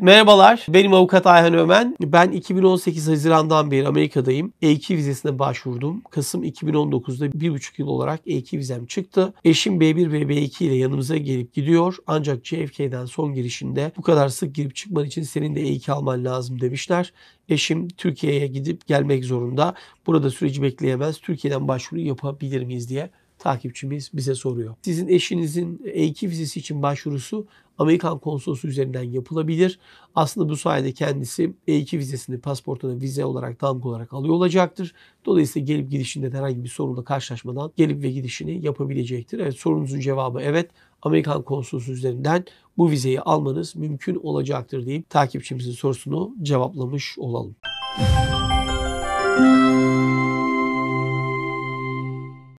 Merhabalar, benim avukat Ayhan Ömen. Ben 2018 Haziran'dan beri Amerika'dayım. E2 vizesine başvurdum. Kasım 2019'da 1,5 yıl olarak E2 vizem çıktı. Eşim B1 ve B2 ile yanımıza gelip gidiyor. Ancak JFK'den son girişinde bu kadar sık girip çıkman için senin de E2 alman lazım demişler. Eşim Türkiye'ye gidip gelmek zorunda. Burada süreci bekleyemez. Türkiye'den başvuru yapabilir miyiz diye takipçimiz bize soruyor. Sizin eşinizin E2 vizesi için başvurusu Amerikan konsolosu üzerinden yapılabilir. Aslında bu sayede kendisi E2 vizesini pasportuna vize olarak damga olarak alıyor olacaktır. Dolayısıyla gelip gidişinde herhangi bir sorunla karşılaşmadan gelip ve gidişini yapabilecektir. Evet sorunuzun cevabı evet. Amerikan konsolosu üzerinden bu vizeyi almanız mümkün olacaktır deyip takipçimizin sorusunu cevaplamış olalım. Müzik